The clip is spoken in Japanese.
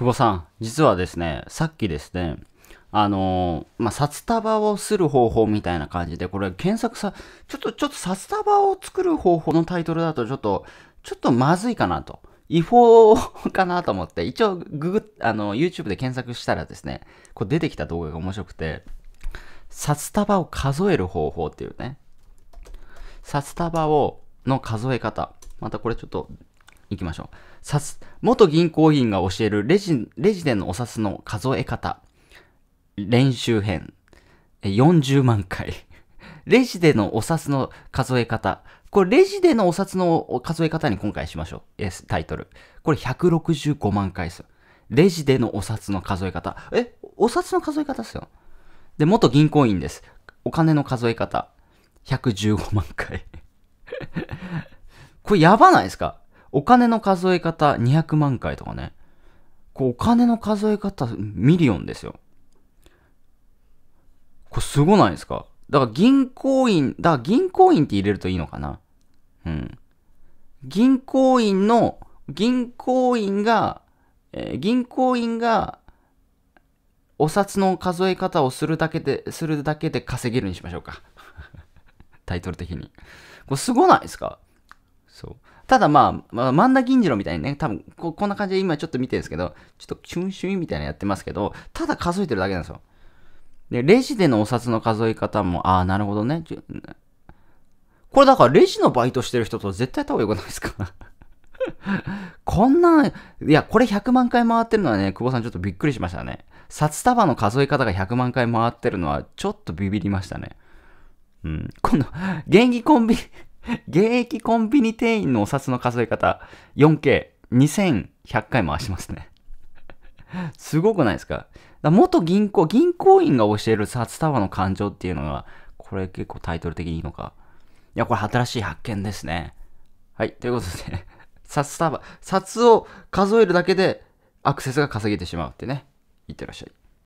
久保さん、実はですね、さっきですね、あのー、まあ、札束をする方法みたいな感じで、これ検索さ、ちょっと、ちょっと札束を作る方法のタイトルだと、ちょっと、ちょっとまずいかなと。違法かなと思って、一応、ググあの、YouTube で検索したらですね、こう出てきた動画が面白くて、札束を数える方法っていうね、札束を、の数え方。またこれちょっと行きましょう。札、元銀行員が教えるレジ、レジでのお札の数え方。練習編。40万回。レジでのお札の数え方。これ、レジでのお札の数え方に今回しましょう。タイトル。これ165万回ですよ。レジでのお札の数え方。え、お札の数え方ですよ。で、元銀行員です。お金の数え方。115万回 これやばないですかお金の数え方200万回とかね。こう、お金の数え方ミリオンですよ。これすごないですかだから銀行員、だから銀行員って入れるといいのかなうん。銀行員の、銀行員が、えー、銀行員が、お札の数え方をするだけで、するだけで稼げるにしましょうか。タイトル的に。これすごないですかそう。ただまあ、まあ、万田銀次郎みたいにね、多分こ、こんな感じで今ちょっと見てるんですけど、ちょっとチュンシュンみたいなやってますけど、ただ数えてるだけなんですよ。で、レジでのお札の数え方も、ああ、なるほどね。これだからレジのバイトしてる人と絶対やった方がよくないですか こんな、いや、これ100万回回ってるのはね、久保さんちょっとびっくりしましたね。札束の数え方が100万回回ってるのはちょっとビビりましたね。うん。今度、現役コンビ現役コンビニ店員のお札の数え方、4K、2100回回しますね すごくないですかか元銀行、銀行員が教える札束の感情っていうのが、これ結構タイトル的にいいのか。いや、これ新しい発見ですね。はい、ということで 札束、札を数えるだけでアクセスが稼げてしまうってね。いってらっしゃい。